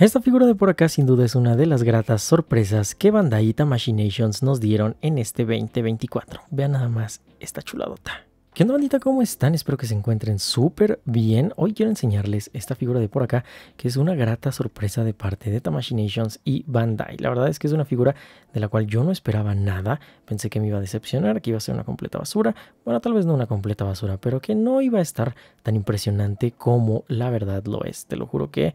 Esta figura de por acá sin duda es una de las gratas sorpresas que Bandai Bandaita Machinations nos dieron en este 2024. Vean nada más esta chuladota. ¿Qué onda bandita? ¿Cómo están? Espero que se encuentren súper bien. Hoy quiero enseñarles esta figura de por acá, que es una grata sorpresa de parte de Nations y Bandai. La verdad es que es una figura de la cual yo no esperaba nada. Pensé que me iba a decepcionar, que iba a ser una completa basura. Bueno, tal vez no una completa basura, pero que no iba a estar tan impresionante como la verdad lo es. Te lo juro que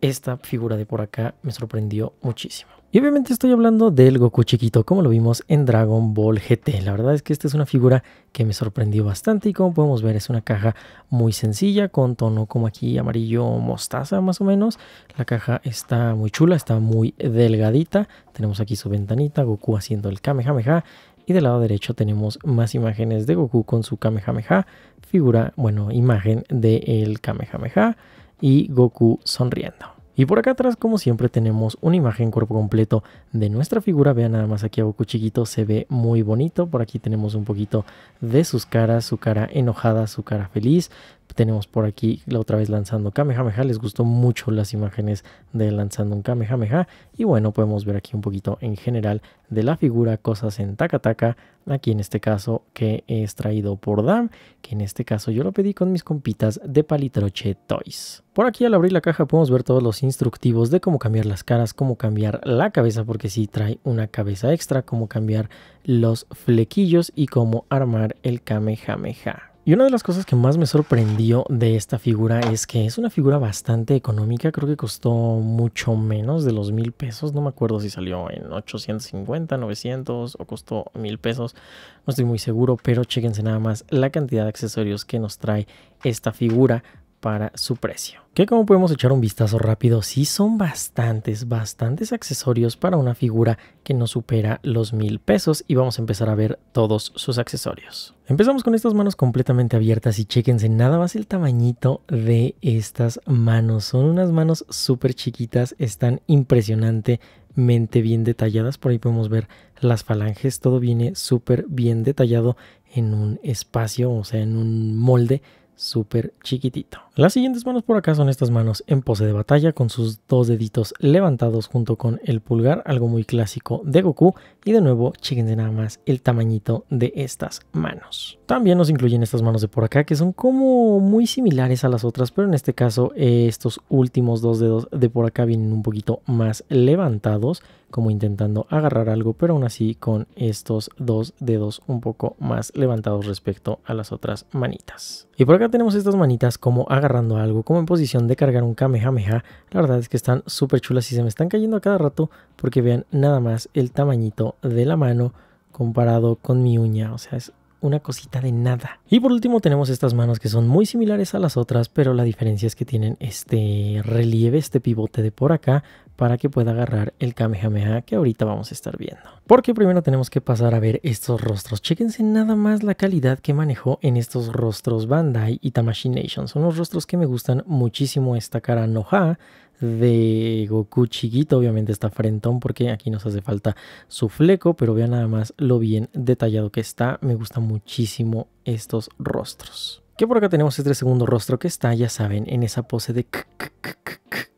esta figura de por acá me sorprendió muchísimo. Y obviamente estoy hablando del Goku chiquito, como lo vimos en Dragon Ball GT. La verdad es que esta es una figura que me sorprendió bastante y como podemos ver es una caja muy sencilla, con tono como aquí amarillo mostaza más o menos. La caja está muy chula, está muy delgadita. Tenemos aquí su ventanita, Goku haciendo el Kamehameha. Y del lado derecho tenemos más imágenes de Goku con su Kamehameha, figura, bueno, imagen del Kamehameha y Goku sonriendo. Y por acá atrás, como siempre, tenemos una imagen cuerpo completo de nuestra figura. Vean nada más aquí a Goku chiquito, se ve muy bonito. Por aquí tenemos un poquito de sus caras, su cara enojada, su cara feliz, tenemos por aquí la otra vez lanzando Kamehameha. Les gustó mucho las imágenes de lanzando un Kamehameha. Y bueno, podemos ver aquí un poquito en general de la figura cosas en Takataka. Aquí en este caso que es traído por Dan, que en este caso yo lo pedí con mis compitas de Palitroche Toys. Por aquí al abrir la caja podemos ver todos los instructivos de cómo cambiar las caras, cómo cambiar la cabeza, porque si trae una cabeza extra, cómo cambiar los flequillos y cómo armar el Kamehameha. Y una de las cosas que más me sorprendió de esta figura es que es una figura bastante económica, creo que costó mucho menos de los mil pesos, no me acuerdo si salió en 850, 900 o costó mil pesos, no estoy muy seguro, pero chéquense nada más la cantidad de accesorios que nos trae esta figura para su precio. Que como podemos echar un vistazo rápido, sí son bastantes, bastantes accesorios para una figura que no supera los mil pesos y vamos a empezar a ver todos sus accesorios. Empezamos con estas manos completamente abiertas y chéquense nada más el tamañito de estas manos. Son unas manos súper chiquitas, están impresionantemente mente bien detalladas. Por ahí podemos ver las falanges, todo viene súper bien detallado en un espacio, o sea, en un molde súper chiquitito. Las siguientes manos por acá son estas manos en pose de batalla con sus dos deditos levantados junto con el pulgar, algo muy clásico de Goku. Y de nuevo, chequense nada más el tamañito de estas manos. También nos incluyen estas manos de por acá que son como muy similares a las otras, pero en este caso estos últimos dos dedos de por acá vienen un poquito más levantados, como intentando agarrar algo, pero aún así con estos dos dedos un poco más levantados respecto a las otras manitas. Y por acá tenemos estas manitas como agarrar algo, como en posición de cargar un Kamehameha, la verdad es que están súper chulas y se me están cayendo a cada rato porque vean nada más el tamañito de la mano comparado con mi uña, o sea, es una cosita de nada. Y por último tenemos estas manos que son muy similares a las otras, pero la diferencia es que tienen este relieve, este pivote de por acá, para que pueda agarrar el Kamehameha que ahorita vamos a estar viendo. Porque primero tenemos que pasar a ver estos rostros. Chéquense nada más la calidad que manejó en estos rostros Bandai y Tamashi Nation. Son unos rostros que me gustan muchísimo esta cara Noha de Goku chiquito, obviamente está frentón porque aquí nos hace falta su fleco, pero vean nada más lo bien detallado que está, me gustan muchísimo estos rostros. Que por acá tenemos este segundo rostro que está, ya saben, en esa pose de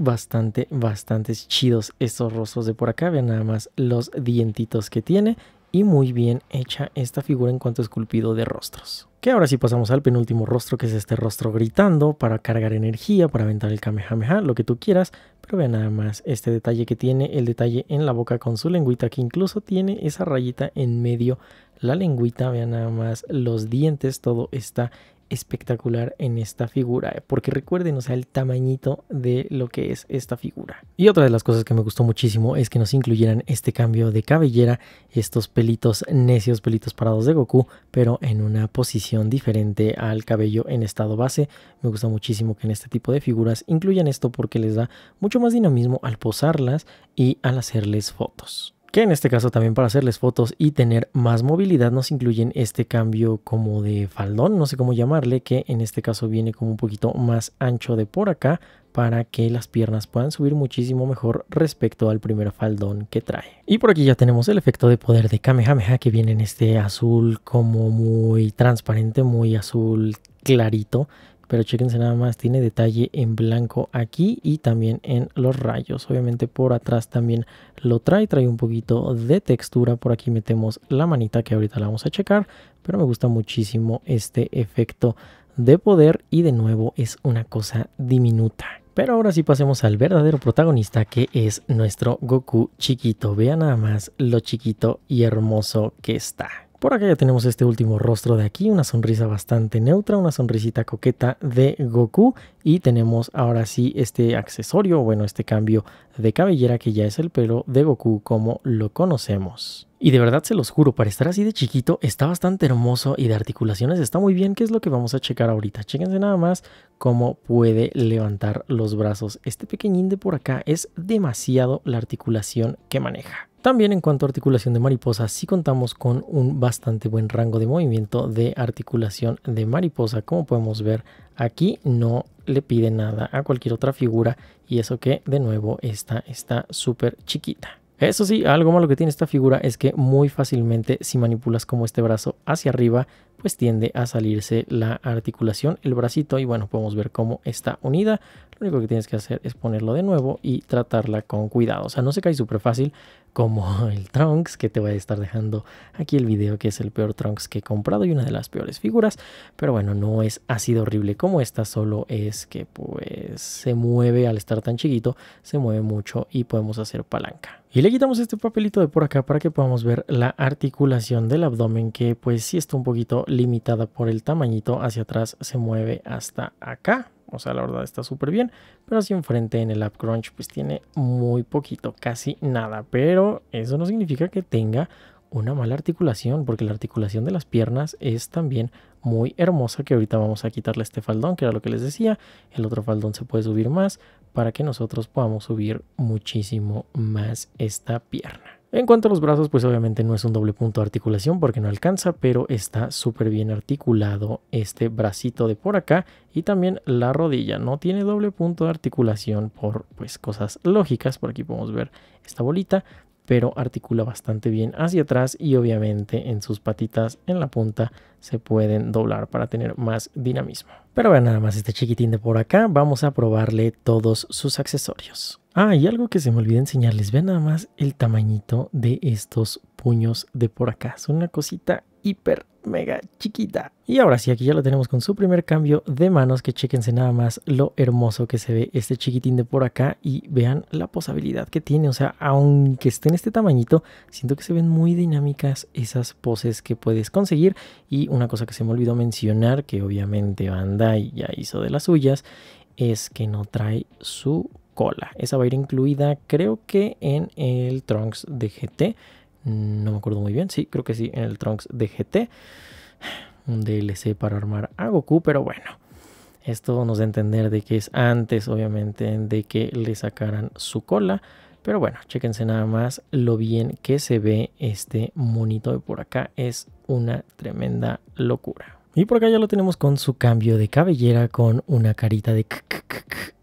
bastante, bastantes chidos estos rostros de por acá. Vean nada más los dientitos que tiene y muy bien hecha esta figura en cuanto a esculpido de rostros. Que ahora sí pasamos al penúltimo rostro, que es este rostro gritando para cargar energía, para aventar el Kamehameha, lo que tú quieras. Pero vean nada más este detalle que tiene, el detalle en la boca con su lengüita, que incluso tiene esa rayita en medio la lengüita, vean nada más los dientes, todo está espectacular en esta figura, eh, porque recuerden, o sea, el tamañito de lo que es esta figura. Y otra de las cosas que me gustó muchísimo es que nos incluyeran este cambio de cabellera, estos pelitos necios, pelitos parados de Goku, pero en una posición diferente al cabello en estado base. Me gusta muchísimo que en este tipo de figuras incluyan esto porque les da mucho más dinamismo al posarlas y al hacerles fotos que en este caso también para hacerles fotos y tener más movilidad nos incluyen este cambio como de faldón, no sé cómo llamarle, que en este caso viene como un poquito más ancho de por acá para que las piernas puedan subir muchísimo mejor respecto al primer faldón que trae. Y por aquí ya tenemos el efecto de poder de Kamehameha que viene en este azul como muy transparente, muy azul clarito pero chéquense nada más, tiene detalle en blanco aquí y también en los rayos. Obviamente por atrás también lo trae, trae un poquito de textura. Por aquí metemos la manita que ahorita la vamos a checar, pero me gusta muchísimo este efecto de poder y de nuevo es una cosa diminuta. Pero ahora sí pasemos al verdadero protagonista que es nuestro Goku chiquito. Vean nada más lo chiquito y hermoso que está. Por acá ya tenemos este último rostro de aquí, una sonrisa bastante neutra, una sonrisita coqueta de Goku y tenemos ahora sí este accesorio, bueno, este cambio de cabellera que ya es el pelo de Goku como lo conocemos. Y de verdad se los juro, para estar así de chiquito está bastante hermoso y de articulaciones está muy bien, que es lo que vamos a checar ahorita. Chéquense nada más cómo puede levantar los brazos. Este pequeñín de por acá es demasiado la articulación que maneja. También en cuanto a articulación de mariposa, sí contamos con un bastante buen rango de movimiento de articulación de mariposa. Como podemos ver aquí, no le pide nada a cualquier otra figura y eso que de nuevo esta está súper chiquita. Eso sí, algo malo que tiene esta figura es que muy fácilmente si manipulas como este brazo hacia arriba pues tiende a salirse la articulación, el bracito y bueno, podemos ver cómo está unida. Lo único que tienes que hacer es ponerlo de nuevo y tratarla con cuidado. O sea, no se cae súper fácil como el Trunks, que te voy a estar dejando aquí el video, que es el peor Trunks que he comprado y una de las peores figuras. Pero bueno, no es así de horrible como esta, solo es que pues se mueve al estar tan chiquito, se mueve mucho y podemos hacer palanca. Y le quitamos este papelito de por acá para que podamos ver la articulación del abdomen, que pues sí está un poquito limitada por el tamañito hacia atrás se mueve hasta acá. O sea, la verdad está súper bien, pero así enfrente en el App Crunch pues tiene muy poquito, casi nada. Pero eso no significa que tenga una mala articulación, porque la articulación de las piernas es también muy hermosa, que ahorita vamos a quitarle este faldón, que era lo que les decía, el otro faldón se puede subir más para que nosotros podamos subir muchísimo más esta pierna. En cuanto a los brazos, pues obviamente no es un doble punto de articulación porque no alcanza, pero está súper bien articulado este bracito de por acá y también la rodilla. No tiene doble punto de articulación por pues cosas lógicas, por aquí podemos ver esta bolita, pero articula bastante bien hacia atrás y obviamente en sus patitas en la punta se pueden doblar para tener más dinamismo. Pero vean nada más este chiquitín de por acá, vamos a probarle todos sus accesorios. Ah, y algo que se me olvida enseñarles, vean nada más el tamañito de estos puños de por acá, son una cosita hiper mega chiquita. Y ahora sí, aquí ya lo tenemos con su primer cambio de manos, que chequense nada más lo hermoso que se ve este chiquitín de por acá y vean la posabilidad que tiene, o sea, aunque esté en este tamañito, siento que se ven muy dinámicas esas poses que puedes conseguir y una cosa que se me olvidó mencionar, que obviamente Bandai ya hizo de las suyas, es que no trae su esa va a ir incluida creo que en el Trunks de GT. No me acuerdo muy bien. Sí, creo que sí, en el Trunks de GT. Un DLC para armar a Goku, pero bueno. Esto nos da a entender de que es antes, obviamente, de que le sacaran su cola. Pero bueno, chéquense nada más lo bien que se ve este monito de por acá. Es una tremenda locura. Y por acá ya lo tenemos con su cambio de cabellera, con una carita de... K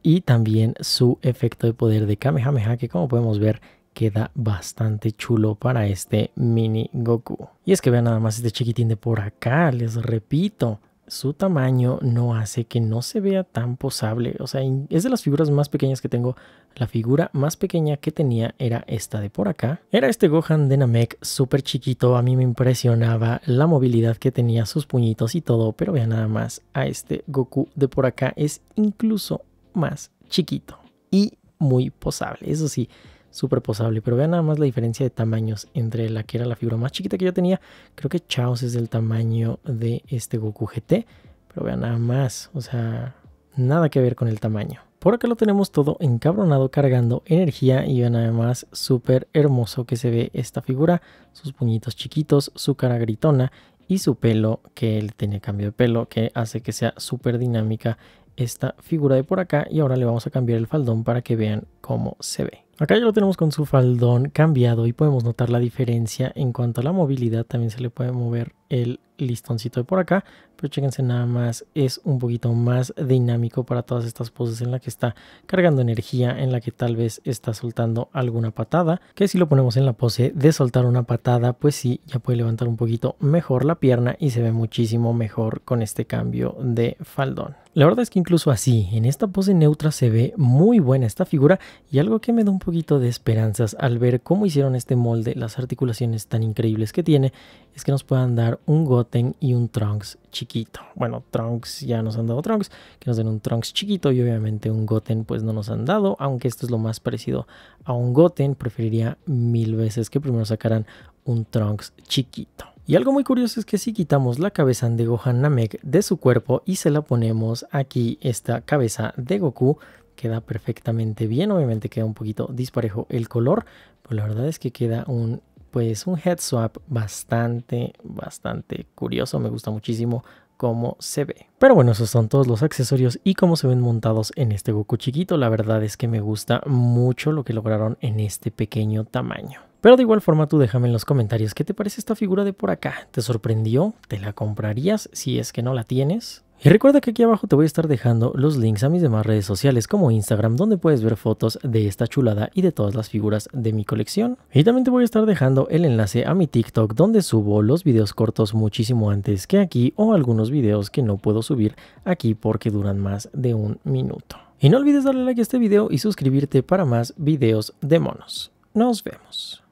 y también su efecto de poder de Kamehameha, que como podemos ver queda bastante chulo para este mini Goku. Y es que vean nada más este chiquitín de por acá, les repito su tamaño no hace que no se vea tan posable. O sea, es de las figuras más pequeñas que tengo. La figura más pequeña que tenía era esta de por acá. Era este Gohan de Namek, súper chiquito. A mí me impresionaba la movilidad que tenía, sus puñitos y todo. Pero vean nada más a este Goku de por acá. Es incluso más chiquito y muy posable. Eso sí, súper posable. Pero vean nada más la diferencia de tamaños entre la que era la figura más chiquita que yo tenía. Creo que Chaos es del tamaño de este Goku GT. Pero vean nada más, o sea, nada que ver con el tamaño. Por acá lo tenemos todo encabronado cargando energía y vean nada más súper hermoso que se ve esta figura. Sus puñitos chiquitos, su cara gritona y su pelo que él tenía cambio de pelo que hace que sea súper dinámica esta figura de por acá y ahora le vamos a cambiar el faldón para que vean cómo se ve. Acá ya lo tenemos con su faldón cambiado y podemos notar la diferencia en cuanto a la movilidad. También se le puede mover el listoncito de por acá, pero chéquense nada más, es un poquito más dinámico para todas estas poses en la que está cargando energía, en la que tal vez está soltando alguna patada, que si lo ponemos en la pose de soltar una patada, pues sí, ya puede levantar un poquito mejor la pierna y se ve muchísimo mejor con este cambio de faldón. La verdad es que incluso así, en esta pose neutra se ve muy buena esta figura y algo que me da un poquito de esperanzas al ver cómo hicieron este molde, las articulaciones tan increíbles que tiene, es que nos puedan dar un got y un Trunks chiquito. Bueno, Trunks ya nos han dado Trunks, que nos den un Trunks chiquito y obviamente un Goten pues no nos han dado, aunque esto es lo más parecido a un Goten, preferiría mil veces que primero sacaran un Trunks chiquito. Y algo muy curioso es que si quitamos la cabeza de Gohan Namek de su cuerpo y se la ponemos aquí, esta cabeza de Goku, queda perfectamente bien. Obviamente queda un poquito disparejo el color, pero la verdad es que queda un pues un head swap bastante, bastante curioso. Me gusta muchísimo cómo se ve. Pero bueno, esos son todos los accesorios y cómo se ven montados en este Goku chiquito. La verdad es que me gusta mucho lo que lograron en este pequeño tamaño. Pero de igual forma tú déjame en los comentarios qué te parece esta figura de por acá. ¿Te sorprendió? ¿Te la comprarías si es que no la tienes? Y recuerda que aquí abajo te voy a estar dejando los links a mis demás redes sociales como Instagram, donde puedes ver fotos de esta chulada y de todas las figuras de mi colección. Y también te voy a estar dejando el enlace a mi TikTok, donde subo los videos cortos muchísimo antes que aquí o algunos videos que no puedo subir aquí porque duran más de un minuto. Y no olvides darle like a este video y suscribirte para más videos de monos. Nos vemos.